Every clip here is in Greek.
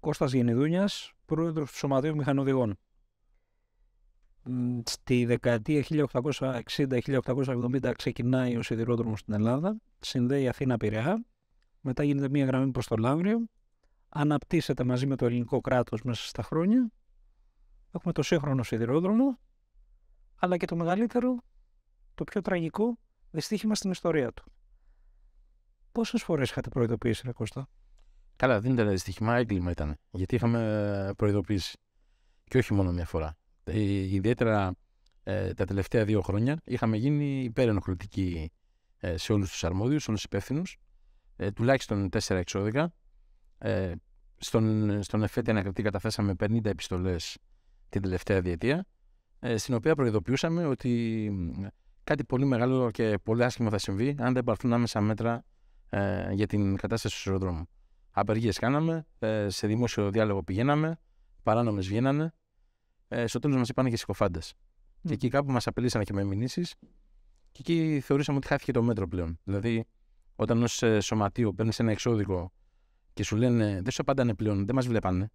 Κώστας Γενιδούνιας, πρόεδρος του Σωματείου Μηχανοδηγών. Στη δεκαετία 1860-1870 ξεκινάει ο σιδηρόδρομος στην Ελλάδα, συνδέει Αθήνα-Πειραιά, μετά γίνεται μια γραμμή προς το λάβριο. αναπτύσσεται μαζί με το ελληνικό κράτος μέσα στα χρόνια, έχουμε το σύγχρονο σιδηρόδρομο, αλλά και το μεγαλύτερο, το πιο τραγικό δυστύχημα στην ιστορία του. Πόσες φορές είχατε προειδοποιήσει, Ρε Κώστα? Καλά, δεν ήταν δυστυχημά, έγκλημα ήταν. Γιατί είχαμε προειδοποιήσει. Και όχι μόνο μια φορά. Ε, ιδιαίτερα ε, τα τελευταία δύο χρόνια είχαμε γίνει υπερενοχλητικοί ε, σε όλους τους αρμόδιους, όλους τους υπεύθυνους. τουλάχιστον 4 εξώδικα. Ε, στον, στον εφέτη ανακριτή καταθέσαμε 50 επιστολές την τελευταία διετία. Ε, στην οποία προειδοποιούσαμε ότι κάτι πολύ μεγάλο και πολύ άσχημο θα συμβεί αν δεν πάρθουν άμεσα μέτρα ε, για την κατάσταση του σειροδρόμου. Απεργίες κάναμε, ε, σε δημόσιο διάλογο πηγαίναμε, παράνομες βγαίνανε. Ε, στο τέλος μας είπαν και συκοφάντες. Και εκεί κάπου μας απειλήσαν και με μηνύσεις. Και εκεί θεωρήσαμε ότι χάθηκε το μέτρο πλέον. Δηλαδή, όταν ως ε, σωματείο παίρνεις ένα εξώδικο και σου λένε δεν σου απαντάνε πλέον, δεν μας βλέπανε.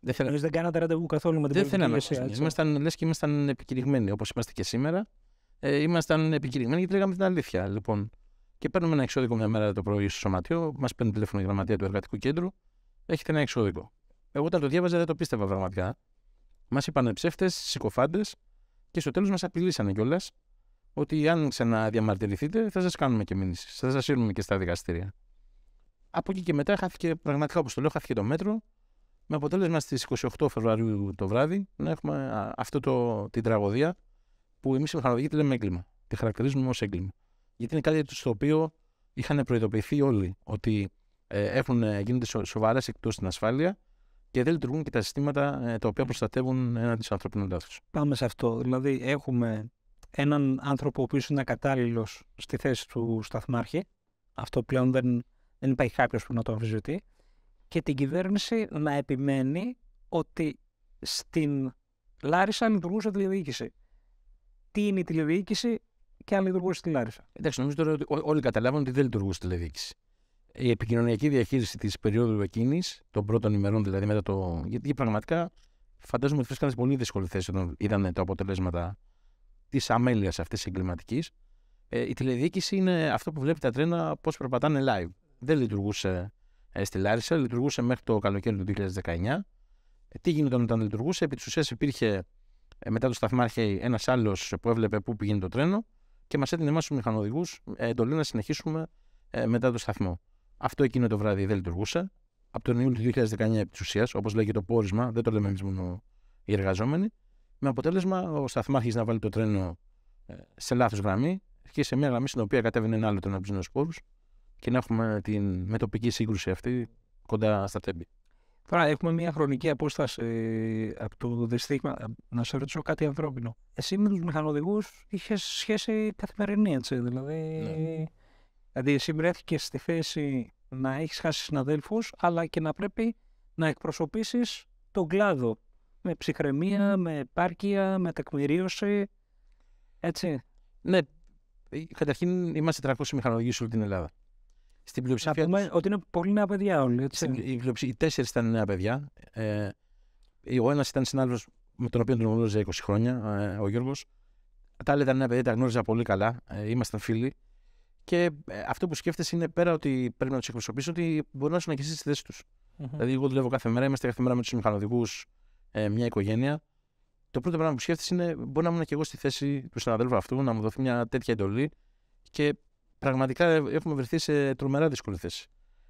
Δεν, θέλα... δεν κάνατε ραντεβού καθόλου με την πολιτική Δεν και ήμασταν επικηρυγμένοι, όπως είμαστε και σήμερα. Ε, ήμασταν επικηρυγμένοι γιατί λέγαμε την αλήθεια. Λοιπόν, και παίρνουμε ένα εξώδικο μια μέρα το πρωί στο σωματείο, μας παίρνει τηλέφωνο η γραμματεία του εργατικού κέντρου, έχετε ένα εξώδικο. Εγώ όταν το διάβαζα δεν το πίστευα πραγματικά. Μας είπαν ψεύτες, συκοφάντες και στο τέλος μας απειλήσανε κιόλας ότι αν ξαναδιαμαρτυρηθείτε θα σας κάνουμε και μήνυση. Θα σας σύρουμε και στα δικαστήρια. Από εκεί και μετά χάθηκε πραγματικά, όπως το λέω, χάθηκε το μέτρο. Με αποτέλεσμα στις 28 Φεβρουαρίου το βράδυ να έχουμε αυτή την τραγωδία που εμείς οι μηχανολογοί τη λέμε έγκλημα. Τη χαρακτηρίζουμε ως έγκλημα γιατί είναι κάτι στο οποίο είχαν προειδοποιηθεί όλοι ότι ε, έχουν, ε, γίνονται σοβαρές εκτός στην ασφάλεια και δεν λειτουργούν και τα συστήματα ε, τα οποία προστατεύουν έναν του ανθρώπινου λάθους. Πάμε σε αυτό. Δηλαδή, έχουμε έναν άνθρωπο ο οποίος είναι ακατάλληλος στη θέση του σταθμάρχη. Αυτό πλέον δεν, δεν υπάρχει κάποιος που να το αμφισβητεί. Και την κυβέρνηση να επιμένει ότι στην Λάρισα λειτουργούσε τηλεδιοίκηση. Τι είναι η τηλεδιοίκηση, και αν λειτουργούσε στη Άρισα. Εντάξει, νομίζω τώρα ότι όλοι καταλάβουν ότι δεν λειτουργούσε στη τηλεδιοίκηση. Η επικοινωνιακή διαχείριση της περίοδου εκείνης, των πρώτων ημερών δηλαδή μετά το. Γιατί πραγματικά φαντάζομαι ότι βρίσκανε πολύ δύσκολη θέση όταν είδαν τα αποτελέσματα της αμέλειας αυτής τη εγκληματικής. Ε, η τηλεδιοίκηση είναι αυτό που βλέπει τα τρένα πώς περπατάνε live. Δεν λειτουργούσε ε, στη Λάρισα, λειτουργούσε μέχρι το καλοκαίρι του 2019. Ε, τι γίνονταν όταν λειτουργούσε, επί της ουσίας υπήρχε ε, μετά το σταθμάρχη ένας άλλος που έβλεπε πού πηγαίνει το τρένο και μας έδινε εμάς τους μηχανοδηγούς ε, εντολή να συνεχίσουμε ε, μετά το σταθμό. Αυτό εκείνο το βράδυ δεν λειτουργούσε. Από τον Ιούλιο του 2019 επί της ουσίας, όπως λέγεται το πόρισμα, δεν το λέμε εμείς μόνο οι εργαζόμενοι. Με αποτέλεσμα ο σταθμάρχης να βάλει το τρένο ε, σε λάθος γραμμή και σε μια γραμμή στην οποία κατέβαινε ένα άλλο τρένο από τους και να έχουμε την μετοπική σύγκρουση αυτή κοντά στα τέμπη. Τώρα έχουμε μια χρονική απόσταση ε, από το δυστύχημα. Ε, να σε ρωτήσω κάτι ανθρώπινο. Εσύ με τους μηχανοδηγούς είχες σχέση καθημερινή, έτσι. Δηλαδή, ναι. δηλαδή εσύ βρέθηκες στη θέση να έχεις χάσει συναδέλφους, αλλά και να πρέπει να εκπροσωπήσεις τον κλάδο. Με ψυχραιμία, με επάρκεια, με τεκμηρίωση. Έτσι. Ναι. Ε, καταρχήν είμαστε 300 μηχανοδηγοί σε όλη την Ελλάδα. Στην πλειοψηφία. πούμε ότι είναι πολύ νέα παιδιά όλοι. Έτσι. Στην... Οι, πλειοψη... τέσσερις ήταν νέα παιδιά. Ε, ο ένας ήταν συνάδελφος με τον οποίο τον γνώριζα 20 χρόνια, ε, ο Γιώργος. Τα άλλα ήταν νέα παιδιά, τα γνώριζα πολύ καλά. Ε, ήμασταν φίλοι. Και ε, αυτό που σκέφτεσαι είναι πέρα ότι πρέπει να τους εκπροσωπήσω, ότι μπορεί να σου και εσύ στη θέση τους. Δηλαδή, εγώ δουλεύω κάθε μέρα, είμαστε κάθε μέρα με τους μηχανοδικού ε, μια οικογένεια. Το πρώτο πράγμα που σκέφτεσαι είναι μπορεί να ήμουν και εγώ στη θέση του συναδέλφου αυτού, να μου δοθεί μια τέτοια εντολή και πραγματικά ε, έχουμε βρεθεί σε τρομερά δύσκολη θέση.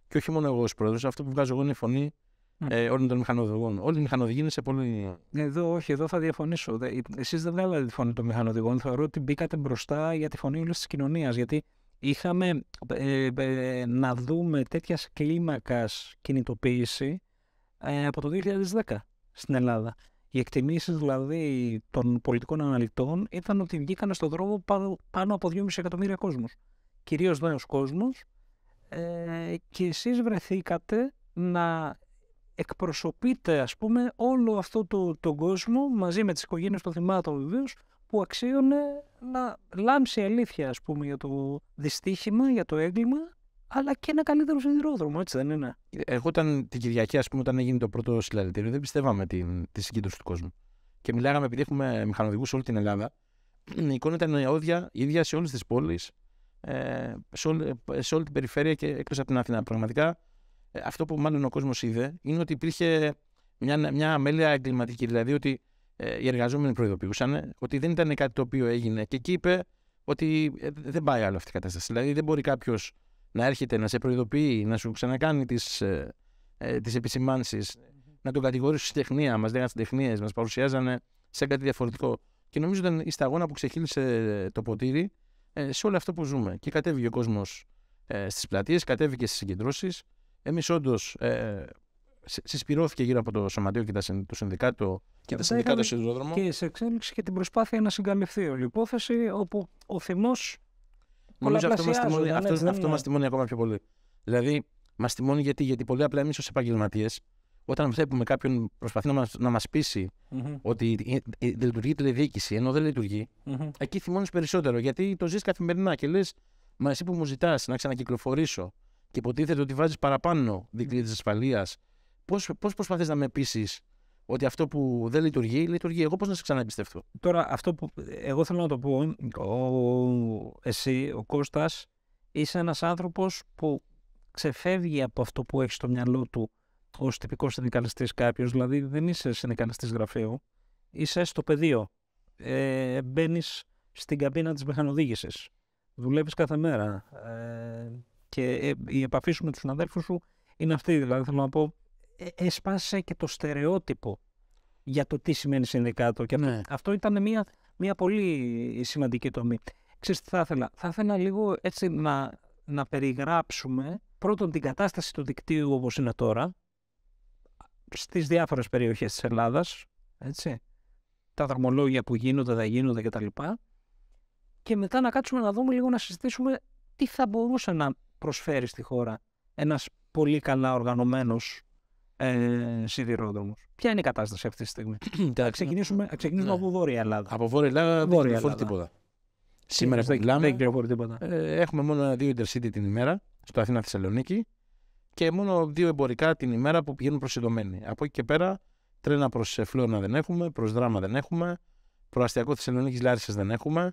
Και όχι μόνο εγώ ως πρόεδρος, αυτό που βγάζω εγώ είναι η φωνή ναι. ε, όλων των μηχανοδηγών. Όλοι οι μηχανοδηγοί είναι σε πολύ. Ναι, εδώ, όχι, εδώ θα διαφωνήσω. Εσείς δεν βγάλατε τη φωνή των μηχανοδηγών. Θεωρώ ότι μπήκατε μπροστά για τη φωνή όλης της κοινωνίας. Γιατί είχαμε ε, ε, να δούμε τέτοια κλίμακας κινητοποίηση από το 2010 στην Ελλάδα. Οι εκτιμήσεις δηλαδή των πολιτικών αναλυτών ήταν ότι βγήκαν στον δρόμο πάνω, από 2,5 εκατομμύρια κόσμού κυρίως νέος κόσμος ε, και εσείς βρεθήκατε να εκπροσωπείτε ας πούμε όλο αυτό το, τον κόσμο μαζί με τις οικογένειες των θυμάτων βεβαίως, που αξίωνε να λάμψει αλήθεια ας πούμε για το δυστύχημα, για το έγκλημα αλλά και ένα καλύτερο σιδηρόδρομο, έτσι δεν είναι. Εγώ όταν την Κυριακή, ας πούμε, όταν έγινε το πρώτο συλλαλητήριο, δεν πιστεύαμε την, τη συγκέντρωση του κόσμου. Και μιλάγαμε επειδή έχουμε μηχανοδηγούς σε όλη την Ελλάδα. Η εικόνα ήταν η ίδια σε όλες τις πόλεις, ε, σε, όλη, την περιφέρεια και εκτός από την Αθήνα. Πραγματικά ε, αυτό που μάλλον ο Κόσμος είδε είναι ότι υπήρχε μια, μια αμέλεια εγκληματική, δηλαδή ότι ε, οι εργαζόμενοι προειδοποιούσαν ότι δεν ήταν κάτι το οποίο έγινε και εκεί είπε ότι δεν πάει άλλο αυτή η κατάσταση. Δηλαδή δεν μπορεί κάποιος να έρχεται να σε προειδοποιεί, να σου ξανακάνει τις ε, τις επισημανσεις ναι. να τον κατηγορήσει στη τεχνία, μας λέγανε τεχνίες, μας παρουσιάζανε σε κάτι διαφορετικό. Και νομίζω ήταν η σταγόνα που ξεχύλισε το ποτήρι ε, σε όλο αυτό που ζούμε. Και κατέβηκε ο κόσμος ε, στις πλατείες, κατέβηκε στις συγκεντρώσεις. Εμείς όντως ε, συσπηρώθηκε γύρω από το σωματείο και το συνδικάτο και τα συνδικάτα Και σε εξέλιξη και την προσπάθεια να συγκαλυφθεί όλη η υπόθεση, όπου ο θυμός. Νομίζω αυτό μας τιμώνει, ναι, ναι, αυτό, ναι. Μας τιμώνει ακόμα πιο πολύ. Δηλαδή, μας τιμώνει γιατί, γιατί πολύ απλά εμείς ως επαγγελματίες όταν βλέπουμε κάποιον προσπαθεί να μας να μας πείσει mm mm-hmm. ότι λειτουργεί τηλεδιοίκηση, ενώ δεν λειτουργεί, mm-hmm. εκεί θυμώνεις περισσότερο. Γιατί το ζεις καθημερινά και λες, μα εσύ που μου ζητάς να ξανακυκλοφορήσω και υποτίθεται ότι βάζεις παραπάνω δικλείδες ασφαλείας, πώς προσπαθείς να με πείσεις ότι αυτό που δεν λειτουργεί, λειτουργεί. Εγώ πώς να σε ξαναεμπιστευτώ. Τώρα, αυτό που εγώ θέλω να το πω, εσύ, ο Κώστας, είσαι ένας άνθρωπος που ξεφεύγει από αυτό που έχει στο μυαλό του ως τυπικός συνδικαλιστής κάποιος, δηλαδή δεν είσαι συνδικαλιστής γραφείου, είσαι στο πεδίο. Ε, Μπαίνεις στην καμπίνα της μηχανοδήγηση. Δουλεύεις κάθε μέρα. Ε, και ε, η επαφή σου με τους συναδέλφους σου είναι αυτή. Δηλαδή, θέλω να πω, ε, έσπασε και το στερεότυπο για το τι σημαίνει συνδικάτο. Ναι. αυτό ήταν μια, μια πολύ σημαντική τομή. Ξέρεις τι θα ήθελα. Θα ήθελα λίγο έτσι να, να περιγράψουμε πρώτον την κατάσταση του δικτύου όπως είναι τώρα, στις διάφορες περιοχές της Ελλάδας, έτσι, τα δρομολόγια που γίνονται, δεν γίνονται κτλ. Και μετά να κάτσουμε να δούμε λίγο να συζητήσουμε τι θα μπορούσε να προσφέρει στη χώρα ένας πολύ καλά οργανωμένος ε, σιδηρόδρομος. Ποια είναι η κατάσταση αυτή τη στιγμή. θα ξεκινήσουμε, ξεκινήσουμε ναι. από Βόρεια Ελλάδα. Από Βόρεια Ελλάδα δεν κυκλοφορεί τίποτα. Σήμερα δεν, δεν τίποτα. έχουμε μόνο δύο Intercity την ημέρα, στο Αθήνα Θεσσαλονίκη και μόνο δύο εμπορικά την ημέρα που πηγαίνουν προσιδωμένοι. Από εκεί και πέρα, τρένα προς ε, Φλόρνα δεν έχουμε, προς Δράμα δεν έχουμε, προς Αστιακό Θεσσαλονίκης Λάρισας δεν έχουμε.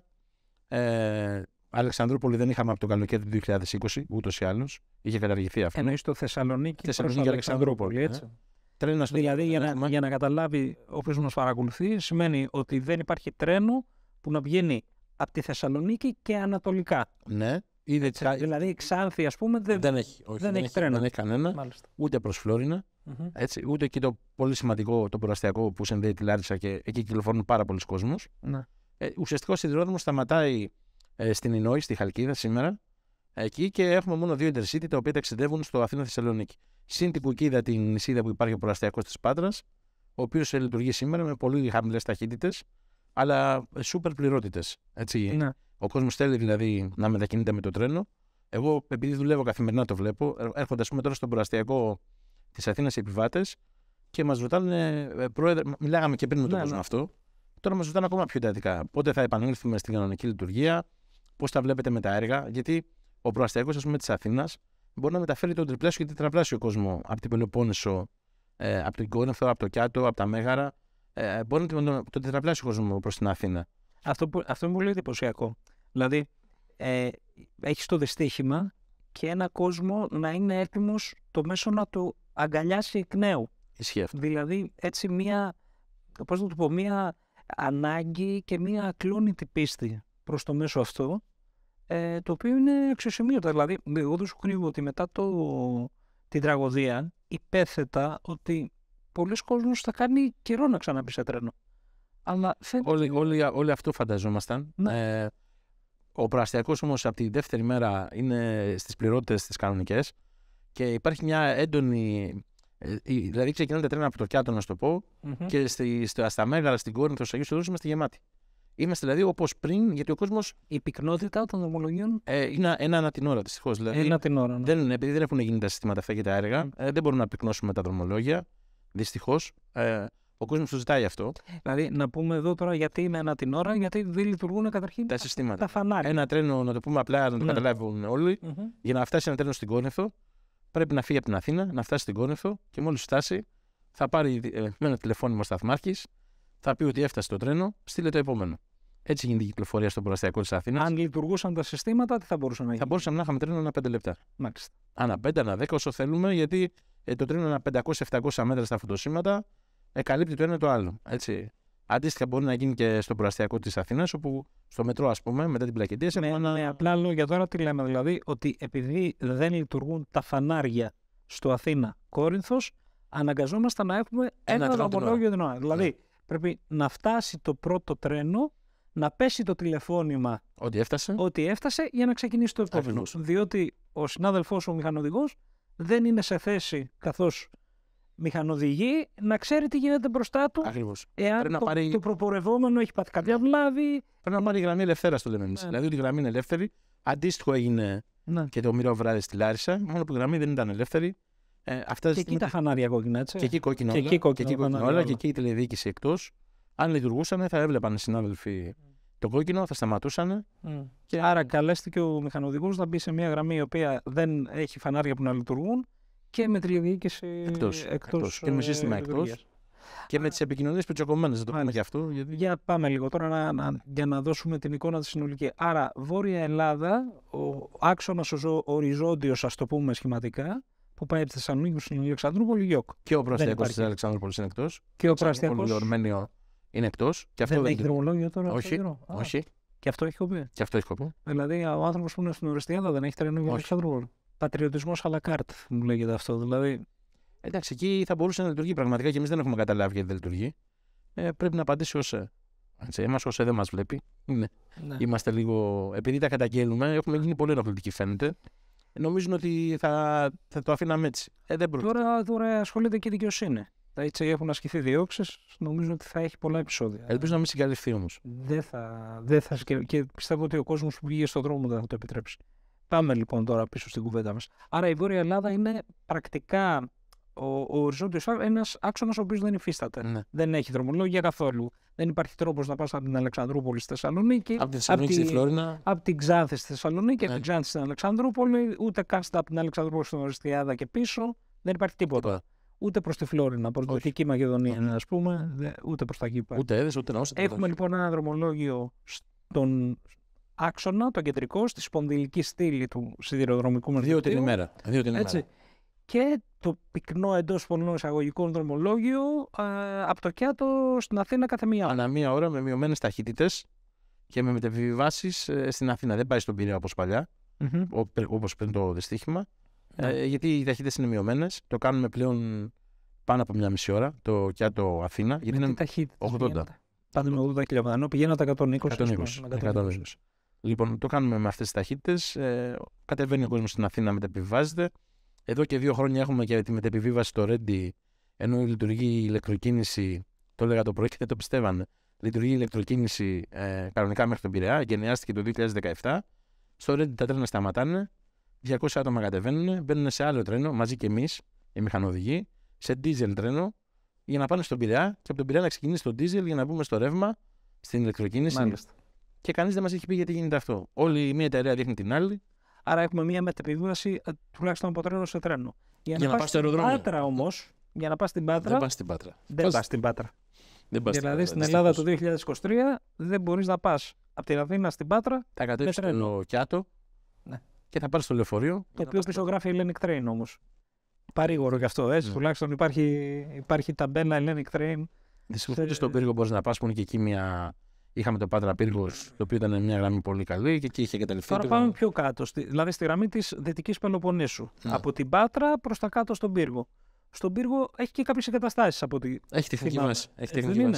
Ε, Αλεξανδρούπολη δεν είχαμε από το καλοκαίρι του 2020, ούτως ή άλλως. Είχε καταργηθεί αυτό. Εννοείς το Θεσσαλονίκη, Θεσσαλονίκη και Αλεξανδρούπολη. Έτσι. Ε. Τρένα στο δηλαδή, για να, για να καταλάβει όποιος μας παρακολουθεί, σημαίνει ότι δεν υπάρχει τρένο που να βγαίνει από τη Θεσσαλονίκη και ανατολικά. Ναι. Είναι ε, Δηλαδή η Ξάνθη, ας πούμε, δεν, δεν έχει, όχι, δεν, δεν έχει, τρένο. Δεν έχει κανένα. Μάλιστα. Ούτε προς Φλόρινα. Mm-hmm. Έτσι, ούτε και το πολύ σημαντικό το προαστιακό που συνδέει τη Λάρισα και εκεί κυκλοφορούν πάρα πολλοί κόσμοι. Ναι. Ε, ουσιαστικά ο σιδηρόδρομος σταματάει ε, στην Ινόη, στη Χαλκίδα σήμερα. Εκεί και έχουμε μόνο δύο Intercity τα οποία ταξιδεύουν στο Αθήνα Θεσσαλονίκη. Συν την Κουκίδα, την νησίδα που υπάρχει ο προαστιακός της Πάτρας, ο οποίος ε, λειτουργεί σήμερα με πολύ χαμηλές ταχύτητες, αλλά ε, σούπερ πληρότητες. Ναι. Ο κόσμος θέλει δηλαδή να μετακινείται με το τρένο. Εγώ, επειδή δουλεύω καθημερινά, το βλέπω. Ε, έρχονται, ας πούμε, τώρα στον προαστιακό της Αθήνας οι επιβάτες και ε, μας ρωτάνε, πρόεδρε, μιλάγαμε και πριν με τον ναι, κόσμο ναι. αυτό. Τώρα μας ρωτάνε ακόμα πιο εντατικά. Πότε θα επανέλθουμε στην κανονική λειτουργία, πώς τα βλέπετε με τα έργα. Γιατί ο προαστιακός, ας πούμε, της Αθήνας μπορεί να μεταφέρει τον τριπλάσιο και τετραπλάσιο κόσμο από την Πελοπόννησο, ε, από τον Κόνεθο, από το Κιάτο, από τα Μέγαρα. μπορεί να τον τετραπλάσιο κόσμο προς την Αθήνα. Αυτό, που, αυτό είναι πολύ εντυπωσιακό. Δηλαδή, ε, έχεις το δυστύχημα και ένα κόσμο να είναι έτοιμος το μέσο να το αγκαλιάσει εκ νέου. Ισχύει Δηλαδή, έτσι μία, πώς το πω, μία ανάγκη και μία ακλόνητη πίστη προς το μέσο αυτό, ε, το οποίο είναι αξιοσημείωτο, Δηλαδή, εγώ δεν σου κρύβω ότι μετά το, την τραγωδία υπέθετα ότι πολλοί κόσμος θα κάνει καιρό να ξαναμπεί σε τρένο. Αλλά όλοι, όλοι, όλοι αυτό φανταζόμασταν. Ναι. Ε, ο προαστιακός όμως από τη δεύτερη μέρα είναι στις πληρότητες τις κανονικές και υπάρχει μια έντονη. Ε, δηλαδή, ξεκινάνε τα τρένα από το Κιάτο, να σου το πω, και στη, στα Μέγαρα, στην Κόρινθο, στου Αγίου είμαστε γεμάτοι. Είμαστε δηλαδή όπως πριν, γιατί ο κόσμος. Η πυκνότητα των δρομολογίων. Ε, είναι ένα, ανά την ώρα, δυστυχώς. Δηλαδή, ένα την ώρα. Ναι. Δεν, επειδή δεν έχουν γίνει τα συστήματα αυτά τα έργα, ε, δεν μπορούμε να πυκνώσουμε τα δρομολόγια. Δυστυχώς. Ο κόσμος το ζητάει αυτό. Δηλαδή, να πούμε εδώ τώρα γιατί είναι ανά την ώρα, γιατί δεν λειτουργούν καταρχήν τα, συστήματα. τα φανάρια. Ένα τρένο, να το πούμε απλά, να το ναι. καταλάβουν όλοι, mm-hmm. για να φτάσει ένα τρένο στην κόνεθο. πρέπει να φύγει από την Αθήνα, να φτάσει στην Κόνεθο και μόλις φτάσει, θα πάρει ε, ένα τηλεφώνημα σταθμάρχης, θα πει ότι έφτασε το τρένο, στείλε το επόμενο. Έτσι γίνεται η κυκλοφορία στον προαστιακό της Αθήνας. Αν λειτουργούσαν τα συστήματα, τι θα μπορούσαν να γίνει. Θα μπορούσαμε να είχαμε τρένο ένα 5 λεπτά. Μάλιστα. Ανά 5, ανά 10, όσο θέλουμε, γιατί ε, το τρενο ενα ανά 500-700 μέτρα στα φωτοσύματα εκαλύπτει το ένα το άλλο. Έτσι. Αντίστοιχα μπορεί να γίνει και στο προαστιακό της Αθήνας, όπου στο μετρό, ας πούμε, μετά την πλακεντία. Με, ναι, ένα... Ναι, απλά λόγια τώρα τι λέμε, δηλαδή ότι επειδή δεν λειτουργούν τα φανάρια στο Αθήνα Κόρινθος, αναγκαζόμαστε να έχουμε ένα, ένα δρομολόγιο την ναι. Δηλαδή πρέπει να φτάσει το πρώτο τρένο, να πέσει το τηλεφώνημα ότι έφτασε, ότι έφτασε για να ξεκινήσει το επόμενο. Διότι ο συνάδελφός, ο μηχανοδηγός, δεν είναι σε θέση, καθώς μηχανοδηγεί να ξέρει τι γίνεται μπροστά του. Ακριβώς. Εάν το, πάρει... το προπορευόμενο έχει πάθει κάποια βλάβη. Πρέπει να πάρει γραμμή ελευθέρας, στο Λεμένη. Ναι. Δηλαδή ότι η γραμμή είναι ελεύθερη. Αντίστοιχο έγινε ναι. και το μοιραίο βράδυ στη Λάρισα. Μόνο που η γραμμή δεν ήταν ελεύθερη. Ε, αυτά και εκεί τα φανάρια κόκκινα έτσι. Και εκεί κόκκινα όλα. Και εκεί κόκκινα όλα. Και εκεί η τηλεδιοίκηση εκτός. Αν λειτουργούσαν, θα έβλεπαν οι συνάδελφοι το κόκκινο, θα σταματούσαν. Ναι. Και άρα καλέστηκε ο μηχανοδηγός να μπει σε μια γραμμή η οποία δεν έχει φανάρια που να λειτουργούν και με τηλεδιοίκηση εκτός, εκτός, και με σύστημα ε, εκτός Και με τις επικοινωνίες πετσοκομμένε, Να το πούμε για αυτό. Γιατί... Για πάμε λίγο τώρα να, να, για να δώσουμε την εικόνα της συνολική. Άρα, Βόρεια Ελλάδα, ο άξονας ο οριζόντιος, ας το πούμε σχηματικά, που πάει από τη Θεσσαλονίκη στην Αλεξανδρούπολη, Γιώκ. Και ο Προαστιακό της Αλεξανδρούπολης είναι εκτός. Και ο Προαστιακός. Το Ορμένιο είναι εκτός. Δεν, δεν έχει δρομολόγιο τώρα. Όχι. όχι. και αυτό έχει κοπεί. Και αυτό έχει κοπεί. Δηλαδή, ο άνθρωπος που είναι στην Ορεστιάδα δεν έχει τρένο για Αλεξανδρούπολη πατριωτισμός carte, μου λέγεται αυτό. Δηλαδή, εντάξει, εκεί θα μπορούσε να λειτουργεί πραγματικά και εμείς δεν έχουμε καταλάβει γιατί δεν λειτουργεί. Ε, πρέπει να απαντήσει ο ΣΕ. Έμας ο ΣΕ δεν μας βλέπει. Ναι. Είμαστε λίγο. Επειδή τα καταγγέλνουμε, έχουμε γίνει πολύ ενοχλητικοί φαίνεται. Νομίζουν ότι θα, θα το αφήναμε έτσι. Ε, δεν Τώρα, τώρα ασχολείται και η δικαιοσύνη. Τα έτσι έχουν ασκηθεί διώξεις. Νομίζω ότι θα έχει πολλά επεισόδια. Ελπίζω να μην συγκαλυφθεί όμως. Δεν θα. Δεν θα και, και πιστεύω ότι ο κόσμος που βγήκε στον δρόμο δεν θα το επιτρέψει. Πάμε λοιπόν τώρα πίσω στην κουβέντα μας. Άρα η Βόρεια Ελλάδα είναι πρακτικά ο, ο οριζόντιος ένας άξονας ο οποίος δεν υφίσταται. Ναι. Δεν έχει δρομολόγια καθόλου. Δεν υπάρχει τρόπος να πας από την Αλεξανδρούπολη στη Θεσσαλονίκη. Από τη Θεσσαλονίκη στη Φλόρινα. Από την Ξάνθη στη Θεσσαλονίκη, από την ναι. Ξάνθη στην Αλεξανδρούπολη. Ούτε καν από την Αλεξανδρούπολη στην Οριστιάδα και πίσω. Δεν υπάρχει τίποτα. Ούτε προς τη Φλόρινα, προς την Δυτική Μακεδονία, ας πούμε, ούτε προς τα Κύπα. Ούτε έδες, ούτε να Έχουμε λοιπόν ένα δρομολόγιο στον, άξονα, το κεντρικό, στη σπονδυλική στήλη του σιδηροδρομικού μας Δύο την ημέρα. Δύο την ημέρα. Και το πυκνό εντός πολλών εισαγωγικών δρομολόγιο από το Κιάτο στην Αθήνα κάθε μία ώρα. Ανά μία ώρα με μειωμένες ταχύτητες και με μετεπιβιβάσει ε, στην Αθήνα. Δεν πάει στον πυρηνα οπω όπω παλιά, mm-hmm. όπως πριν το δυστύχημα. Ναι. Ε, γιατί οι ταχύτητες είναι μειωμένες. Το κάνουμε πλέον πάνω από μία μισή ώρα το Κιάτο Αθήνα. Γιατί με είναι 80. Πάμε με 80 χιλιόμετρα. πηγαίνω τα 120. 120. 120. 120. Λοιπόν, το κάνουμε με αυτές τις ταχύτητες. Ε, κατεβαίνει ο κόσμος στην Αθήνα, μετεπιβάζεται. Εδώ και δύο χρόνια έχουμε και τη μετεπιβίβαση στο Ρέντι, ενώ λειτουργεί η ηλεκτροκίνηση. Το έλεγα το πρωί και δεν το πιστεύανε. Λειτουργεί η ηλεκτροκίνηση ε, κανονικά μέχρι τον Πειραιά. Γενιάστηκε το 2017. Στο Ρέντι τα τρένα σταματάνε. 200 άτομα κατεβαίνουν, μπαίνουν σε άλλο τρένο μαζί και εμείς, οι μηχανοδηγοί, σε diesel τρένο, για να πάνε στον Πειραιά και από τον Πειραιά να ξεκινήσει το diesel για να μπούμε στο ρεύμα, στην ηλεκτροκίνηση. Μάλιστα και κανείς δεν μας έχει πει γιατί γίνεται αυτό. Όλη η μία εταιρεία δείχνει την άλλη. Άρα έχουμε μία μεταπίδραση ε, τουλάχιστον από τρένο σε τρένο. Για, για να, να πας στο Πάτρα όμως, για να πας στην Πάτρα. Δεν πας στην Πάτρα. Δεν πας... στην Πάτρα. Δεν πας δηλαδή στην Ελλάδα του 2023 δεν μπορείς να πας από την Αθήνα στην Πάτρα. Θα κατέβει το Κιάτο ναι. και θα πάρεις στο λεωφορείο. Το οποίο πίσω γράφει Hellenic Train όμως. Παρήγορο γι' αυτό, έτσι. Ναι. Τουλάχιστον υπάρχει, υπάρχει ταμπέλα Hellenic Train. Δυστυχώ στον πύργο μπορείς να πας που είναι και εκεί μια Είχαμε το Πάτρα Πύργος, το οποίο ήταν μια γραμμή πολύ καλή και εκεί είχε καταληφθεί. Τώρα πάμε πιο κάτω, στη, δηλαδή στη γραμμή της Δυτικής Πελοποννήσου. Ναι. Από την Πάτρα προς τα κάτω στον Πύργο. Στον Πύργο έχει και κάποιες εγκαταστάσεις από τη. Έχει τεχνική βάση. Έχει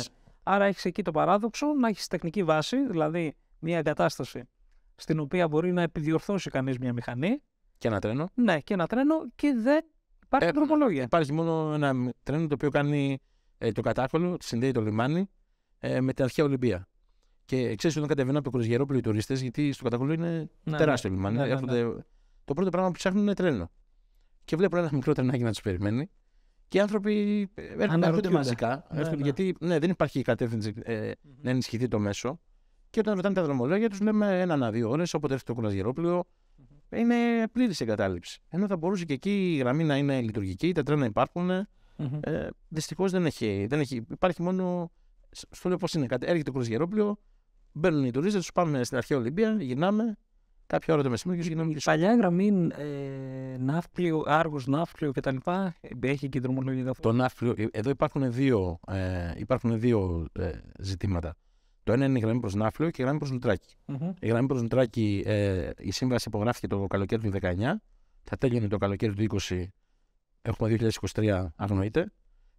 Άρα έχεις εκεί το παράδοξο να έχεις τεχνική βάση, δηλαδή μια εγκατάσταση στην οποία μπορεί να επιδιορθώσει κανείς μια μηχανή. Και ένα τρένο. Ναι, και ένα τρένο και δεν υπάρχει ε, Υπάρχει μόνο ένα τρένο το οποίο κάνει ε, το κατάκολο, συνδέει το λιμάνι ε, με την αρχαία Ολυμπία. Και ξέρεις, όταν κατεβαίνουν από το Κολυσγερόπλιο οι τουρίστες, γιατί στο Κατακολό είναι ναι, τεράστιο ναι. λιμάνι. Ναι, ναι, ναι, ναι, Το πρώτο πράγμα που ψάχνουν είναι τρένο. Και βλέπουν ένα μικρό τρενάκι να τους περιμένει. Και οι άνθρωποι ε, έρχονται μαζικά. Ναι, έρχονται, γιατί ναι, δεν υπάρχει κατεύθυνση ε, να ενισχυθεί το μέσο. Και όταν ρωτάνε τα δρομολόγια, τους λέμε ένα-δύο ώρες, όποτε έρθει το κολασγερόπλιο. Είναι πλήρης εγκατάλειψη. Ενώ θα μπορούσε και εκεί η γραμμή να είναι λειτουργική, τα τρένα υπάρχουν. Mm-hmm. Ε, Δυστυχώς δεν έχει, δεν έχει. Υπάρχει μόνο. Στο λέω πώς είναι. Έρχεται το κολασγερόπλιο, Μπαίνουν οι τουρίστες, τους πάμε στην αρχαία Ολυμπία, γυρνάμε. Κάποια ώρα το μεσημέρι και γυρνάμε. Η παλιά γραμμή ε, Ναύπλιο, Άργος, Ναύπλιο κτλ. Έχει και αυτό. Το Ναύπλιο, ε, εδώ υπάρχουν δύο, ε, υπάρχουν δύο ε, ζητήματα. Το ένα είναι η γραμμή προς Ναύπλιο και η γραμμή προς Λουτράκι. Mm-hmm. Η γραμμή προς Λουτράκι, ε, η σύμβαση υπογράφηκε το καλοκαίρι του 19, θα τέλειωνε το καλοκαίρι του 20, έχουμε 2023, αγνοείται.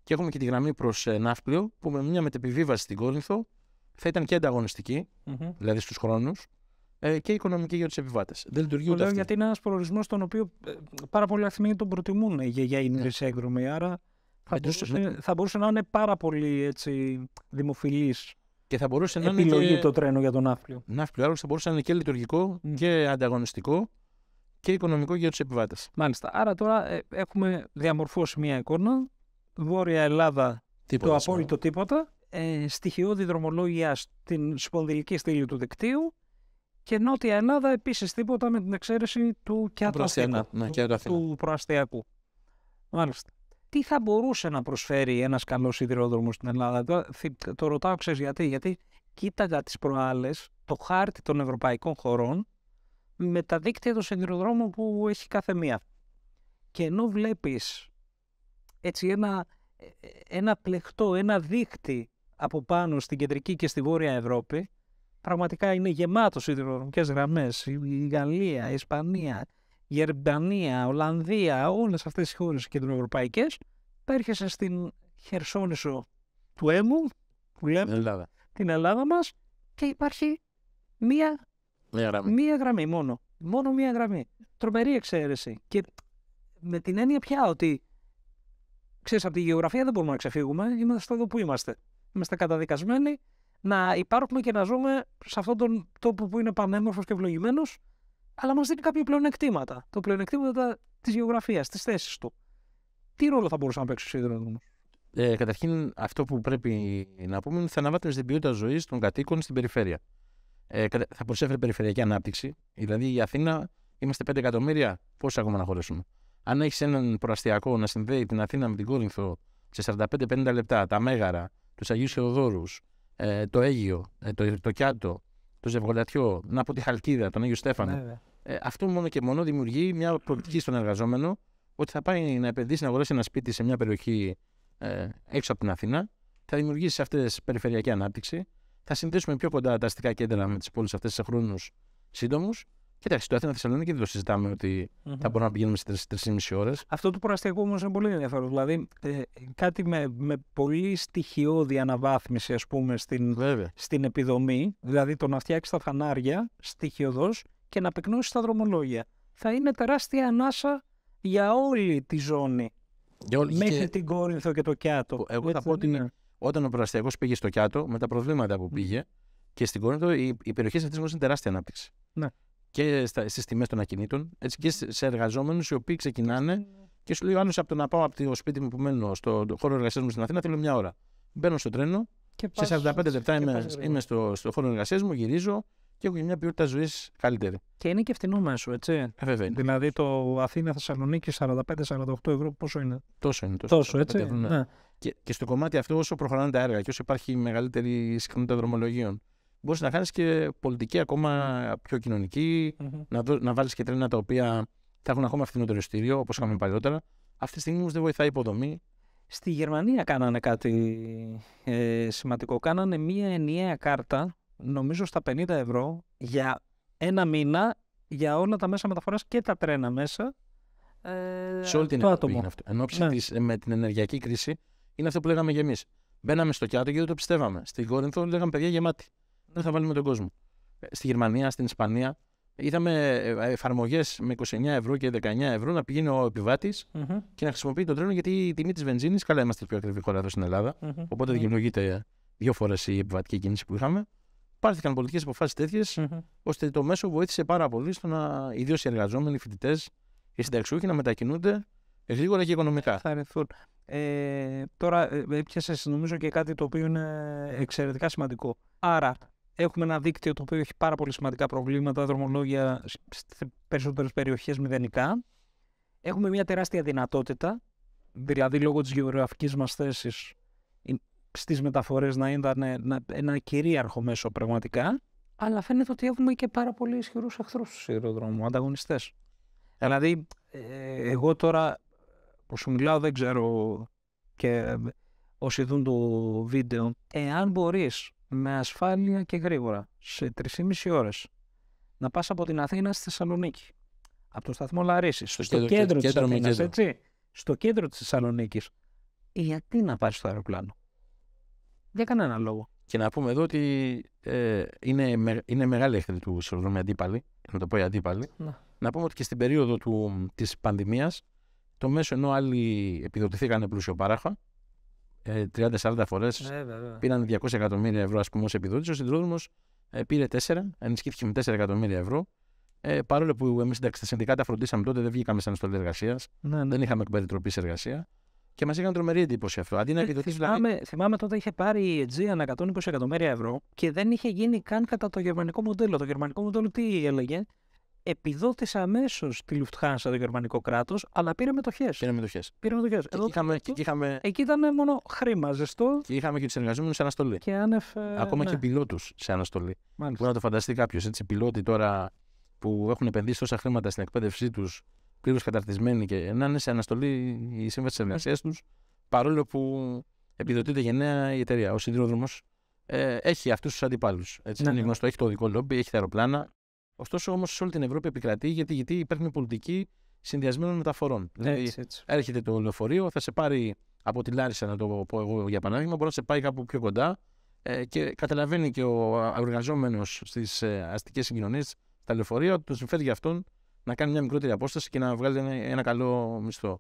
Και έχουμε και τη γραμμή προς ε, Ναύπλιο, που με μια μετεπιβίβαση στην Κόρινθο θα ήταν και ανταγωνιστική, mm-hmm. δηλαδή στους χρόνους, ε, και οικονομική για τους επιβάτες. Δεν λειτουργεί ούτε αυτό. Γιατί είναι ένας προορισμός τον οποίο ε, πάρα πολλοί αθμοί τον προτιμούν ε, για, η ναι. Άρα θα, μπορούσε, θα μπορούσε να είναι πάρα πολύ δημοφιλής και θα μπορούσε να είναι. Επιλογή το τρένο για τον Ναύπλιο. Ναύπλιο, άλλωστε θα μπορούσε να είναι και λειτουργικό και ανταγωνιστικό και οικονομικό για τους επιβάτες. Μάλιστα. Άρα τώρα έχουμε διαμορφώσει μια εικόνα. Βόρεια Ελλάδα Τίποτα, το απόλυτο τίποτα ε, στοιχειώδη δρομολόγια στην σπονδυλική στήλη του δικτύου και Νότια Ελλάδα επίσης τίποτα με την εξαίρεση του κιάτου ναι, του, προαστιακού. Μάλιστα. Τι θα μπορούσε να προσφέρει ένας καλός σιδηρόδρομος στην Ελλάδα, το, το ρωτάω, ξέρεις γιατί. Γιατί κοίταγα τις προάλλες το χάρτη των ευρωπαϊκών χωρών με τα δίκτυα των σιδηροδρόμων που έχει κάθε μία. Και ενώ βλέπεις έτσι ένα, ε, ε, ένα πλεχτό, ένα δίκτυο από πάνω στην κεντρική και στη βόρεια Ευρώπη, πραγματικά είναι γεμάτος σιδηροδρομικέ γραμμές. Η Γαλλία, η Ισπανία, η Γερμανία, η Ολλανδία, όλες αυτές οι χώρες κεντροευρωπαϊκές, πέρχεσαι στην Χερσόνησο του Έμου, που λέμε, την Ελλάδα μας, και υπάρχει μία, μία, γραμμή. μόνο. Μόνο μία γραμμή. Τρομερή εξαίρεση. Και με την έννοια πια ότι ξέρεις, από τη γεωγραφία δεν μπορούμε να ξεφύγουμε, είμαστε εδώ που είμαστε είμαστε καταδικασμένοι να υπάρχουμε και να ζούμε σε αυτόν τον τόπο που είναι πανέμορφος και ευλογημένος, αλλά μας δίνει κάποια πλεονεκτήματα. Το πλεονεκτήματα της γεωγραφίας, της θέσης του. Τι ρόλο θα μπορούσε να παίξει ο σιδηρόδρομο. Ε, καταρχήν, αυτό που πρέπει να πούμε είναι ότι θα αναβάθμιζε την ποιότητα ζωής των κατοίκων στην περιφέρεια. Ε, θα προσέφερε περιφερειακή ανάπτυξη. Δηλαδή, η Αθήνα είμαστε 5 εκατομμύρια, πόσοι ακόμα να χωρέσουμε. Αν έχεις έναν προαστιακό να συνδέει την Αθήνα με την Κόρινθο σε 45-50 λεπτά, τα Μέγαρα, τους Αγίους Θεοδόρους, ε, το Αίγιο, ε, το, το Κιάτο, το Ζευγολατιό, να πω τη Χαλκίδα, τον Άγιο Στέφανο. Ε, αυτό μόνο και μόνο δημιουργεί μια προοπτική στον εργαζόμενο ότι θα πάει να επενδύσει, να αγοράσει ένα σπίτι σε μια περιοχή έξω από την Αθήνα, θα δημιουργήσει αυτές περιφερειακή ανάπτυξη, θα συνδέσουμε πιο κοντά τα αστικά κέντρα με τις πόλεις αυτές σε χρόνους σύντομους Κοιτάξτε, το Αθήνα Θεσσαλονίκη δεν το συζητάμε ότι mm-hmm. θα μπορούμε να πηγαίνουμε σε 35 ώρες. Αυτό του προαστιακού όμως είναι πολύ ενδιαφέρον. Δηλαδή, ε, κάτι με, πολύ στοιχειώδη αναβάθμιση, ας πούμε, στην, στην επιδομή. Δηλαδή, το να φτιάξει τα φανάρια στοιχειοδός και να πυκνώσει τα δρομολόγια. Θα είναι τεράστια ανάσα για όλη τη ζώνη. Για όλη... Μέχρι και... την Κόρινθο και το Κιάτο. Εγώ θα πω ότι όταν ο προαστιακός πήγε στο Κιάτο, με τα προβλήματα που πήγε, και στην Κόρινθο, οι, οι περιοχέ αυτέ είναι τεράστια ανάπτυξη. Ναι και στις τιμές των ακινήτων έτσι, και σε εργαζόμενους οι οποίοι ξεκινάνε και σου λέει: Άνω από το να πάω από το σπίτι μου που μένω στον χώρο εργασίας μου στην Αθήνα, θέλω μια ώρα. Μπαίνω στο τρένο, και σε 45 λεπτά είμαι, είμαι στο, στο χώρο εργασίας μου, γυρίζω και έχω μια ποιότητα ζωής καλύτερη. Και είναι και φθηνό μέσο, έτσι. Ε, βέβαια. Δηλαδή το Αθήνα Θεσσαλονίκη 45-48 ευρώ, πόσο είναι. Τόσο είναι. Τόσο, τόσο έτσι. Ναι. Και, και στο κομμάτι αυτό, όσο προχωράνε τα έργα και όσο υπάρχει μεγαλύτερη συχνότητα δρομολογίων μπορείς να κάνεις και πολιτική ακόμα πιο κοινωνική, mm-hmm. να, δω, να βάλεις και τρένα τα οποία θα έχουν ακόμα φθηνότερο εισιτήριο, όπως είχαμε παλιότερα. Αυτή τη στιγμή όμως δεν βοηθάει η υποδομή. Στη Γερμανία κάνανε κάτι ε, σημαντικό. Κάνανε μία ενιαία κάρτα, νομίζω στα 50 ευρώ, για ένα μήνα για όλα τα μέσα μεταφοράς και τα τρένα μέσα. Ε, σε όλη την Ευρώπη είναι αυτό. Εν ώψη ναι. με την ενεργειακή κρίση, είναι αυτό που λέγαμε και εμείς. Μπαίναμε στο κιάτο και δεν το πιστεύαμε. Στην Κόρινθο λέγαμε παιδιά γεμάτη δεν ναι, θα βάλουμε τον κόσμο. Ε, στη Γερμανία, στην Ισπανία, είδαμε ε, ε, εφαρμογές με 29 ευρώ και 19 ευρώ να πηγαίνει ο επιβάτης mm-hmm. και να χρησιμοποιεί το τρένο γιατί η τιμή της βενζίνης. Καλά, είμαστε η πιο ακριβή χώρα εδώ στην Ελλάδα. Mm-hmm. Οπότε ναι. δημιουργείται δύο φορές η επιβατική κίνηση που είχαμε. Πάρθηκαν πολιτικές αποφάσεις mm-hmm. ώστε το μέσο βοήθησε πάρα πολύ στο να ιδίως οι εργαζόμενοι, οι φοιτητές, οι συνταξιούχοι να μετακινούνται γρήγορα και οικονομικά. Θα Ε, τώρα έπιασες νομίζω και κάτι το οποίο είναι εξαιρετικά σημαντικό. Άρα, έχουμε ένα δίκτυο το οποίο έχει πάρα πολύ σημαντικά προβλήματα, δρομολόγια σε περισσότερες περιοχές μηδενικά. Έχουμε μια τεράστια δυνατότητα, δηλαδή λόγω της γεωγραφικής μας θέσης στις μεταφορές να ήταν ένα κυρίαρχο μέσο πραγματικά, αλλά φαίνεται ότι έχουμε και πάρα πολύ ισχυρούς εχθρούς στου αεροδρόμου, ανταγωνιστές. Δηλαδή, ε, εγώ τώρα που σου μιλάω δεν ξέρω και ε, όσοι δουν το βίντεο, εάν μπορείς με ασφάλεια και γρήγορα σε 3,5 ώρες, Να πά από την Αθήνα στη Θεσσαλονίκη. Από το σταθμό Λαρίσης, Στο, κέντρο, κέντρο, της έτσι. Στο κέντρο Θεσσαλονίκης. Γιατί να πάρεις το αεροπλάνο. Για κανένα λόγο. Και να πούμε εδώ ότι ε, είναι, με, είναι μεγάλη εχθρή του με αντίπαλοι, να το πω οι αντίπαλοι. Να. να. πούμε ότι και στην περίοδο της πανδημίας, το μέσο ενώ άλλοι επιδοτηθήκαν πλούσιο πάραχα, 30-40 ε, φορές. Ε, πήραν 200 εκατομμύρια ευρώ, ας πούμε, ως επιδότηση. Ο ε, πήρε 4, ενισχύθηκε με 4 εκατομμύρια ευρώ. Ε, παρόλο που εμείς τα συνδικάτα φροντίσαμε τότε, δεν βγήκαμε σαν αναστολή εργασίας. Ναι, ναι. Δεν είχαμε εκπαιδευτική εργασία. Και μας είχαν τρομερή εντύπωση αυτό. Αντί να ε, επιδοτήσεις. Θυμάμαι, δηλαδή... θυμάμαι τότε είχε πάρει η Aegean 120 εκατομμύρια ευρώ και δεν είχε γίνει καν κατά το γερμανικό μοντέλο. Το γερμανικό μοντέλο τι έλεγε, επιδότησε αμέσως τη Lufthansa το γερμανικό κράτος, αλλά πήρε μετοχές. Πήρε μετοχές. Πήρε μετοχές. Εδώ είχαμε, Εκεί ήταν μόνο χρήμα, ζεστό. Και είχαμε και τους εργαζόμενους σε αναστολή. Και άνευ, ε, Ακόμα ναι. και πιλότους σε αναστολή. Μάλιστα. Που να το φανταστεί κάποιος. Έτσι, πιλότοι τώρα που έχουν επενδύσει τόσα χρήματα στην εκπαίδευσή τους, πλήρως καταρτισμένοι και να είναι σε αναστολή η σύμβαση της εργασίας τους, παρόλο που επιδοτείται γενναία η εταιρεία. Ο σιδηρόδρομος ε, έχει αυτούς τους αντιπάλους. Ναι, είναι ναι. γνωστό, έχει το δικό λόμπι, έχει τα αεροπλάνα. Ωστόσο όμως σε όλη την Ευρώπη επικρατεί γιατί, γιατί υπάρχει μια πολιτική συνδυασμένων μεταφορών. δηλαδή, έρχεται το λεωφορείο, θα σε πάρει από τη Λάρισα, να το πω εγώ για παράδειγμα, μπορεί να σε πάει κάπου πιο κοντά ε, και καταλαβαίνει και ο εργαζόμενο στις ε, αστικές συγκοινωνίες, στα λεωφορεία, του συμφέρει για αυτόν να κάνει μια μικρότερη απόσταση και να βγάλει ένα καλό μισθό.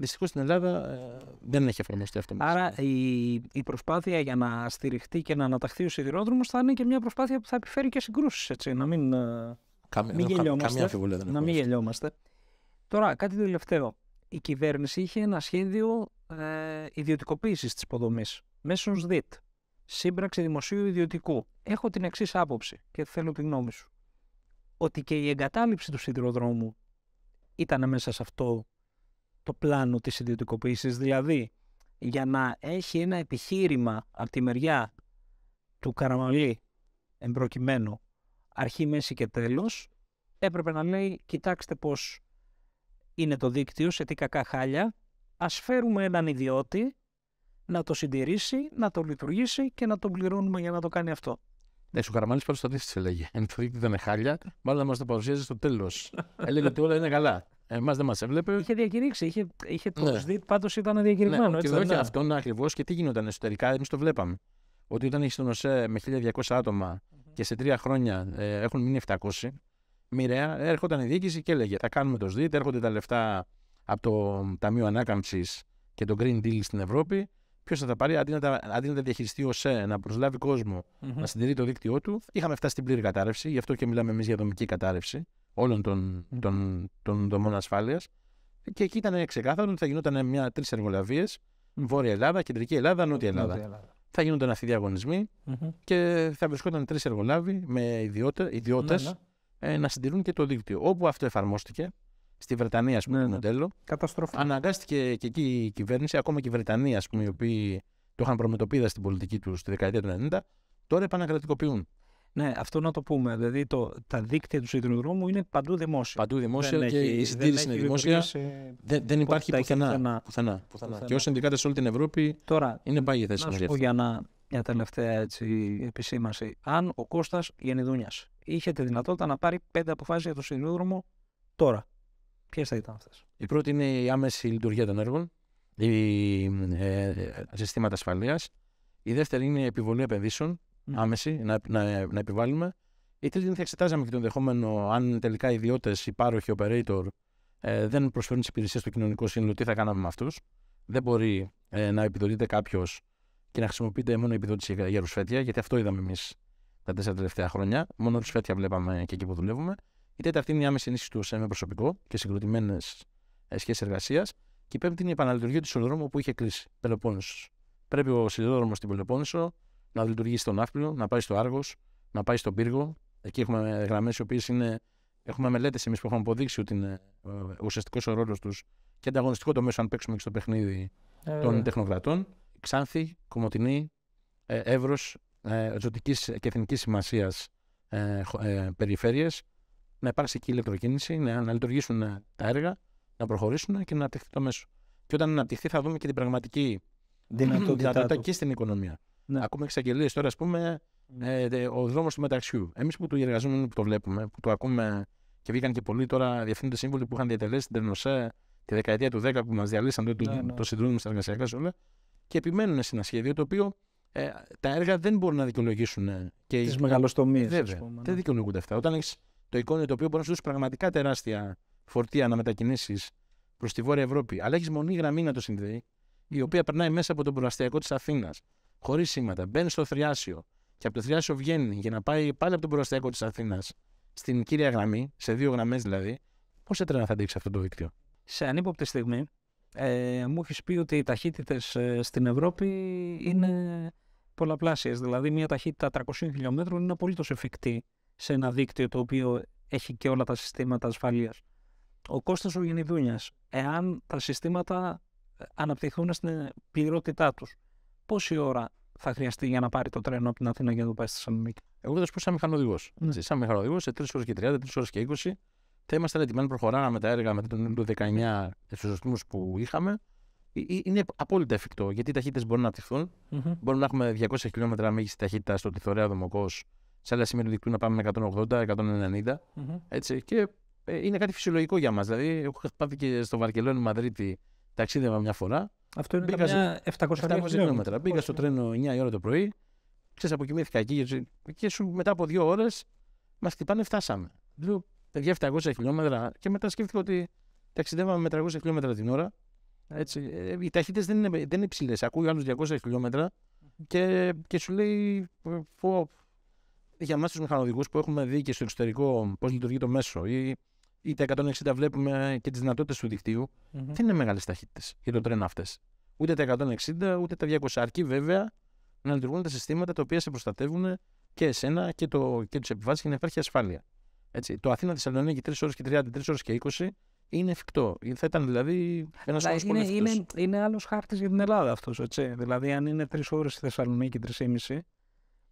Δυστυχώς στην Ελλάδα ε, δεν έχει εφαρμοστεί αυτό. Άρα η, η προσπάθεια για να στηριχτεί και να αναταχθεί ο σιδηρόδρομος θα είναι και μια προσπάθεια που θα επιφέρει και συγκρούσεις. Έτσι, να μην, ε, Καμία, μην γελιόμαστε. Καμία δεν να μην γελιόμαστε. Τώρα, κάτι τελευταίο. Η κυβέρνηση είχε ένα σχέδιο ε, ιδιωτικοποίησης της υποδομής μέσω ΣΔΙΤ. Σύμπραξη δημοσίου ιδιωτικού. Έχω την εξής άποψη και θέλω τη γνώμη σου. Ότι και η εγκατάλειψη του σιδηροδρόμου ήταν μέσα σε αυτό το πλάνο της ιδιωτικοποίησης. Δηλαδή, για να έχει ένα επιχείρημα από τη μεριά του Καραμαλή, εμπροκειμένου, αρχή, μέση και τέλος, έπρεπε να λέει, κοιτάξτε πώς είναι το δίκτυο, σε τι κακά χάλια, ας φέρουμε έναν ιδιώτη να το συντηρήσει, να το λειτουργήσει και να τον πληρώνουμε για να το κάνει αυτό. Ναι, σου καραμάλι πάντως το αντίθετο έλεγε. Αν το δίκτυο είναι χάλια, μάλλον να μας το παρουσιάζει στο τέλος. έλεγε ότι όλα είναι καλά. Εμάς δεν μας έβλεπε. Είχε διακηρύξει, είχε, είχε το ναι. πάντως ήταν διακηρυγμένο. Ναι, ναι. αυτό είναι ακριβώς και τι γινόταν εσωτερικά, εμείς το βλέπαμε. Ότι όταν έχει τον ΟΣΕ με 1.200 ατομα και σε τρία χρόνια ε, έχουν μείνει 700, μοιραία έρχονταν η διοίκηση και έλεγε Θα κάνουμε το ΣΔΙΤ, έρχονται τα λεφτά από το Ταμείο Ανάκαμψης και το Green Deal στην Ευρώπη. Ποιος θα τα πάρει, αντί να τα, διαχειριστεί ο ΣΕ, να προσλάβει να συντηρεί το δίκτυό του. Είχαμε φτάσει στην πλήρη κατάρρευση, γι' αυτό και μιλάμε εμείς για δομική κατάρρευση όλων των, των, των δομών ασφάλειας. Και εκεί ήταν ξεκάθαρο ότι θα γινόταν μια τρεις εργολαβίες. Βόρεια Ελλάδα, Κεντρική Ελλάδα, Νότια Ελλάδα. Ελλάδα. Θα γίνονταν αυτοί οι διαγωνισμοι και θα βρισκόταν τρεις εργολάβοι με ιδιώτε ναι, ναι. Ε, να συντηρούν και το δίκτυο. Όπου αυτό εφαρμόστηκε, στη Βρετανία, ας πούμε, ναι, το μοντέλο. Καταστροφή. Αναγκάστηκε και εκεί η κυβέρνηση, ακόμα και η Βρετανία, ας πούμε, οι οποίοι το είχαν προμετωπίδα στην πολιτική τους στη δεκαετία του 90, τώρα επανακρατικοποιούν. Ναι, αυτό να το πούμε. Δηλαδή το, τα δίκτυα του σιδηροδρόμου είναι παντού δημόσια. Παντού δημόσια και η συντήρηση είναι δημόσια. Δεν, δεν υπάρχει πουθενά, πουθενά, πουθενά, Και ναι. όσοι ενδικάται σε όλη την Ευρώπη Τώρα, είναι πάγια θέση σου πω Για μια τελευταία έτσι, Αν ο Κώστας Γενιδούνια είχε τη δυνατότητα να πάρει πέντε αποφάσεις για το σιδηρόδρομο τώρα, ποιες θα ήταν αυτές. Η πρώτη είναι η άμεση λειτουργία των έργων, η, ε, ε, συστήματα ασφαλείας. Η δεύτερη είναι η επιβολή επενδύσεων, ναι. άμεση να, να, να επιβάλλουμε. Η τρίτη είναι θα εξετάζαμε και το ενδεχόμενο αν τελικά οι ιδιώτες, οι πάροχοι, operator ε, δεν προσφέρουν τις υπηρεσίες στο κοινωνικό σύνολο, τι θα κάναμε με αυτούς. Δεν μπορεί ε, να επιδοτείται κάποιος και να χρησιμοποιείται μόνο η επιδότηση για ρουσφέτια, γιατί αυτό είδαμε εμείς τα τέσσερα τελευταία χρόνια. Μόνο ρουσφέτια βλέπαμε και εκεί που δουλεύουμε. Η τέταρτη είναι η άμεση ενίσχυση του ΣΕΜΕ προσωπικό και συγκροτημένες ε, σχέσεις εργασίας. Και η πέμπτη είναι η επαναλειτουργία του σιδηρόδρομου που είχε κλείσει. Πελοπόννησος. Πρέπει ο σιδηρόδρομος στην Πελοπόννησο να λειτουργήσει στον Ναύπλιο, να πάει στο Άργος, να πάει στον Πύργο. Εκεί έχουμε γραμμές οι οποίες Έχουμε μελέτες εμείς που έχουμε αποδείξει ότι είναι ε, ουσιαστικός ο ρόλος τους και ανταγωνιστικό το μέσο, αν παίξουμε και στο παιχνίδι ε, των ε. τεχνοκρατών. Ξάνθη, Κομωτινή, ε, Εύρος, ε, ζωτικής και εθνικής σημασίας ε, ε Να υπάρξει εκεί ηλεκτροκίνηση, να, να λειτουργήσουν τα έργα, να προχωρήσουν και να αναπτυχθεί το μέσο. Και όταν αναπτυχθεί, θα δούμε και την πραγματική δυνατότητα και στην οικονομία. Ναι. Ακούμε εξαγγελίες τώρα, ας πούμε, ναι. ε, ο δρόμος του μεταξιού. Εμείς που το εργαζόμενοι που το βλέπουμε, που το ακούμε και βγήκαν και πολλοί τώρα διευθύνοντε σύμβουλοι που είχαν διατελέσει την Τερνοσέ τη δεκαετία του 10 που μας διαλύσαν το, ναι, ναι. το συνδρόμο στα εργασιακά όλα και επιμένουν σε ένα σχέδιο το οποίο ε, τα έργα δεν μπορούν να δικαιολογήσουν. Ε, και τις μεγαλοστομίε. ναι. Δεν δικαιολογούνται αυτά. Όταν έχεις το εικόνιο το οποίο μπορεί να σου δώσει πραγματικά τεράστια φορτία να μετακινήσεις προς τη Βόρεια Ευρώπη, αλλά έχεις μονή γραμμή να το συνδέει, η οποία περνάει μέσα από τον προαστιακό της Αθήνας, χωρίς σήματα. Μπαίνεις στο θριάσιο και από το θριάσιο βγαίνει για να πάει πάλι από τον προστέκο της Αθήνας στην κύρια γραμμή, σε δύο γραμμές δηλαδή, πόσα τρένα θα αντέξεις αυτό το δίκτυο. Σε ανύποπτη στιγμή, ε, μου έχεις πει ότι οι ταχύτητες ε, στην Ευρώπη είναι πολλαπλάσια, Δηλαδή, μια ταχύτητα 300 χιλιόμετρων είναι απολύτως εφικτή σε ένα δίκτυο το οποίο έχει και όλα τα συστήματα ασφαλείας. Ο κόστος ο γενιδούνιας, εάν τα συστήματα ε, αναπτυχθούν στην πληρότητά τους πόση ώρα θα χρειαστεί για να πάρει το τρένο από την Αθήνα για να το πάει στη Θεσσαλονίκη. Εγώ θα σου πω σαν μηχανοδηγό. Ναι. Σαν μηχανοδηγό σε 3 ώρες και 30, 3 ώρες και 20 θα ήμασταν να προχωράμε τα έργα μετά το 19 στου ρυθμού που είχαμε. Ε, ε, είναι απόλυτα εφικτό γιατί οι ταχύτητες μπορούν να απτυχθουν Μπορούμε να έχουμε 200 χιλιόμετρα μέγιστη ταχύτητα στο τυθωρέα δομοκό, σε άλλα σημεία του να πάμε 180-190. Και ε, είναι κάτι φυσιολογικό για μας. Δηλαδή, έχω πάθει και στο Βαρκελόνη Μαδρίτη, ταξίδευα μια φορά αυτό είναι Μπήκα 700 χιλιόμετρα. Πήγα στο τρένο 9 η ώρα το πρωί, Ξέρεις, αποκοιμήθηκα εκεί και σου μετά από δύο ώρες μας χτυπάνε, φτάσαμε. Λέω, παιδιά, 700 χιλιόμετρα. Και μετά σκέφτηκα ότι ταξιδεύαμε με 300 χιλιόμετρα την ώρα. Έτσι. Ε, οι ταχύτητες δεν είναι, δεν είναι υψηλές. Ακούει άλλους 200 χιλιόμετρα και, και σου λέει. για εμάς τους μηχανοδηγού που έχουμε δει και στο εξωτερικό πώς λειτουργεί το μέσο ή ή τα 160 βλέπουμε και τις δυνατότητες του δικτυου mm-hmm. δεν είναι μεγάλες ταχύτητες για το τρένο αυτές. Ούτε τα 160 ούτε τα 200. Αρκεί βέβαια να λειτουργούν τα συστήματα τα οποία σε προστατεύουν και εσένα και, το, και τους επιβάτες και να υπάρχει ασφάλεια. Έτσι, το Αθήνα Θεσσαλονίκη 3 ώρες και 30, 3 ώρες και 20 είναι εφικτό. Θα ήταν δηλαδή ένας άλλο είναι, είναι, είναι άλλος χάρτης για την Ελλάδα αυτός. Δηλαδή, αν είναι 3 ώρες στη Θεσσαλονίκη, 3,5,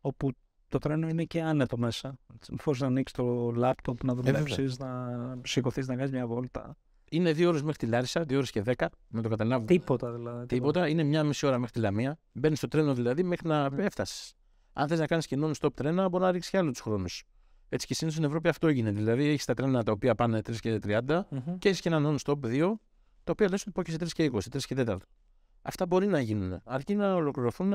όπου το τρένο είναι και άνετο μέσα. Μπορεί να ανοίξεις το λάπτοπ, να δουλέψει, ε, να σηκωθείς, να κάνεις μια βόλτα. Είναι δύο ώρες μέχρι τη Λάρισα, δύο ώρες και δέκα, να το καταλάβουμε. Τίποτα δηλαδή. Τίποτα. τίποτα. Είναι μια μισή ώρα μέχρι τη Λαμία. Μπαίνεις στο τρένο δηλαδή μέχρι να ε. Ναι. έφτασες. Αν θες να κάνεις και non-stop τρένα, μπορεί να ρίξεις και άλλους χρόνους. Έτσι και συνήθως στην Ευρώπη αυτό έγινε. Δηλαδή έχεις τα τρένα τα οποία πάνε 3 και 30 mm-hmm. και έχεις και ένα non-stop 2, τα οποία λες ότι πάει και σε 3 και 20, 3 και 4. Αυτά μπορεί να γίνουν. Αρκεί να ολοκληρωθούν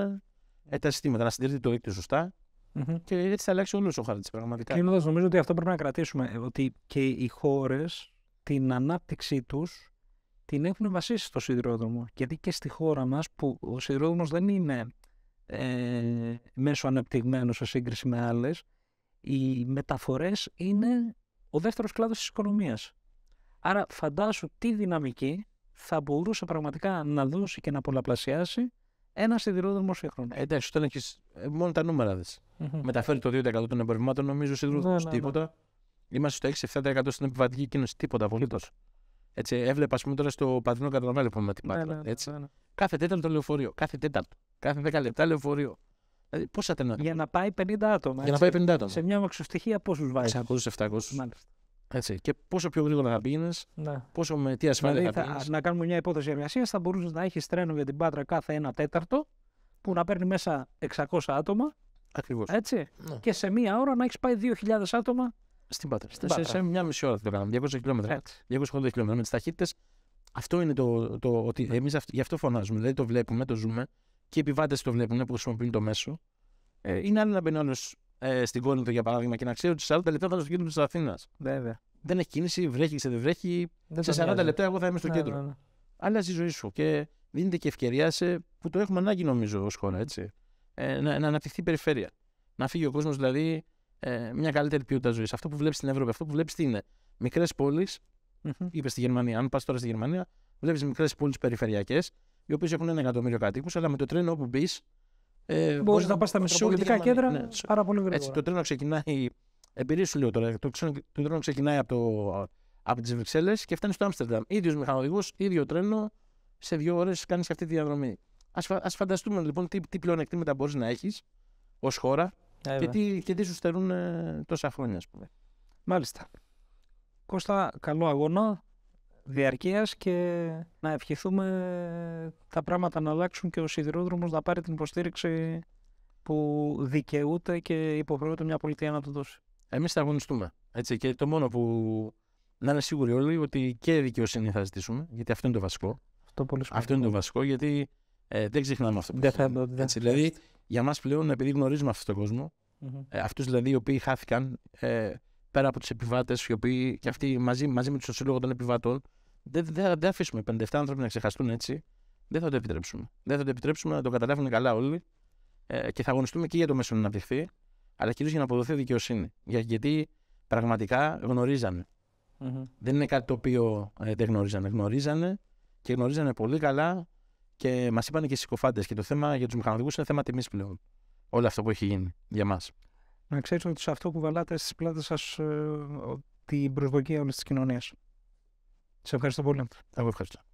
ε, τα συστήματα, να συντηρείται το δίκτυο σωστά, Mm-hmm. Και έτσι θα αλλάξει όλος ο χάρτης πραγματικά. Κλείνοντας, νομίζω ότι αυτό πρέπει να κρατήσουμε. Ε, ότι και οι χώρες την ανάπτυξή τους την έχουν βασίσει στο σιδηρόδρομο. Γιατί και στη χώρα μας, που ο σιδηρόδρομος δεν είναι ε, μέσω ανεπτυγμένος σε σύγκριση με άλλες, οι μεταφορές είναι ο δεύτερος κλάδος της οικονομίας. Άρα, φαντάσου τι δυναμική θα μπορούσε πραγματικά να δώσει και να πολλαπλασιάσει ένα σιδηρόδρομο σύγχρονο. Ε, εντάξει, όταν έχεις. Ε, μόνο τα νούμερα δε. Μεταφέρει το 2% των εμπορευμάτων, νομίζω σιδηρόδρομο. Ναι, ναι, τίποτα. Ναι. Είμαστε στο 6-7% στην επιβατική κίνηση. Τίποτα απολύτως. Έτσι, έβλεπα, ας πούμε, τώρα στο Πατρινό που με την Πάτρα. έτσι. Κάθε τέταρτο λεωφορείο. Κάθε τέταρτο. Κάθε 10 λεπτά λεωφορείο. Δηλαδή, πόσα τενά. Για να πάει 50 άτομα. Για να πάει 50 άτομα. Σε μια μαξοστοιχεία πόσους βάζεις. 600-700. Μάλιστα. Έτσι. Και πόσο πιο γρήγορα θα πήγαινε, ναι. πόσο με τι ασφάλεια δηλαδή θα, Να κάνουμε μια υπόθεση εργασία, θα μπορούσες να έχεις τρένο για την Πάτρα κάθε ένα τέταρτο που να παίρνει μέσα 600 άτομα. Ακριβώς. Ναι. Και σε μία ώρα να έχεις πάει 2.000 άτομα στην Πάτρα. Στην σε, μια μισή ώρα θα το κάνουμε. 200 χιλιόμετρα. 280 χιλιόμετρα με τις ταχύτητες. Αυτό είναι το, το ότι εμείς γι' αυτό φωνάζουμε. Δηλαδή το βλέπουμε, το ζούμε και οι επιβάτες το βλέπουν που χρησιμοποιούν το μέσο. Ε, είναι άλλο να μπαίνει ε, στην Κόλυμπο για παράδειγμα και να ξέρω ότι 40 λεπτά θα στο κέντρο τη Αθήνας. Βέβαια. Δεν έχει κίνηση, βρέχει, δεν βρέχει. Δεν σε 40 λεπτά εγώ θα είμαι στο ναι, κέντρο. Ναι, ναι. Αλλάζει η ζωή σου και δίνεται και ευκαιρία σε, που το έχουμε ανάγκη νομίζω ως χώρα έτσι. Ε, να, να αναπτυχθεί η περιφέρεια. Να φύγει ο κόσμος δηλαδή ε, μια καλύτερη ποιότητα ζωής. Αυτό που βλέπεις στην Ευρώπη, αυτό που βλέπεις τι είναι. Μικρές πόλεις, mm-hmm. είπες στη Γερμανία, αν πας τώρα στη Γερμανία, βλέπεις μικρές πόλεις περιφερειακές, οι οποίες έχουν ένα εκατομμύριο κατοίκους, αλλά με το τρένο όπου μπεις ε, Μπορείς να, πας στα μεσολογικά κέντρα, ναι, άρα πολύ γρήγορα. Έτσι, το τρένο ξεκινάει. Εμπειρία σου λέω τώρα. Το, τρένο ξεκινάει από, το, από τις Βρυξέλλες και φτάνεις στο Άμστερνταμ. ίδιος μηχανοδηγός, ίδιο τρένο. Σε δύο ώρες κάνεις αυτή τη διαδρομή. Ας φανταστούμε λοιπόν τι, τι πλεονεκτήματα μπορείς να έχεις ως χώρα και τι, τι σου στερούν ε, τόσα χρόνια, ας πούμε. Μάλιστα. Κώστα, καλό αγώνα διαρκείας και να ευχηθούμε τα πράγματα να αλλάξουν και ο σιδηρόδρομος να πάρει την υποστήριξη που δικαιούται και υποχρεούται μια πολιτεία να του δώσει. Εμείς θα αγωνιστούμε. Έτσι, και το μόνο που να είναι σίγουροι όλοι ότι και δικαιοσύνη θα ζητήσουμε, γιατί αυτό είναι το βασικό. Αυτό, πολύ αυτό είναι το βασικό, γιατί ε, δεν ξεχνάμε αυτό. Δεν θα, έτσι, δηλαδή, για μας πλέον, επειδή γνωρίζουμε αυτόν τον κόσμο, mm-hmm. Ε, αυτούς δηλαδή οι οποίοι χάθηκαν, ε, πέρα από τους επιβάτες, οι οποίοι και αυτοί μαζί, μαζί με τους σύλλογο των επιβατών, δεν θα δε αφήσουμε 57 άνθρωποι να ξεχαστούν έτσι. Δεν θα το επιτρέψουμε. Δεν θα το επιτρέψουμε να το καταλάβουν καλά όλοι ε, και θα αγωνιστούμε και για το μέσο να αναπτυχθεί, αλλά κυρίως για να αποδοθεί δικαιοσύνη. γιατί πραγματικά γνωρίζανε. Δεν είναι κάτι το οποίο ε, δεν γνωρίζανε. Γνωρίζανε και γνωρίζανε πολύ καλά και μας είπαν και οι συκοφάντες. Και το θέμα για τους μηχανοδηγούς είναι θέμα τιμής πλέον. Όλο αυτό που έχει γίνει για μας να ξέρεις ότι σε αυτό που βαλάτε στις πλάτες σας ε, την προσδοκία όλης της κοινωνίας. Σε ευχαριστώ πολύ. Εγώ ευχαριστώ.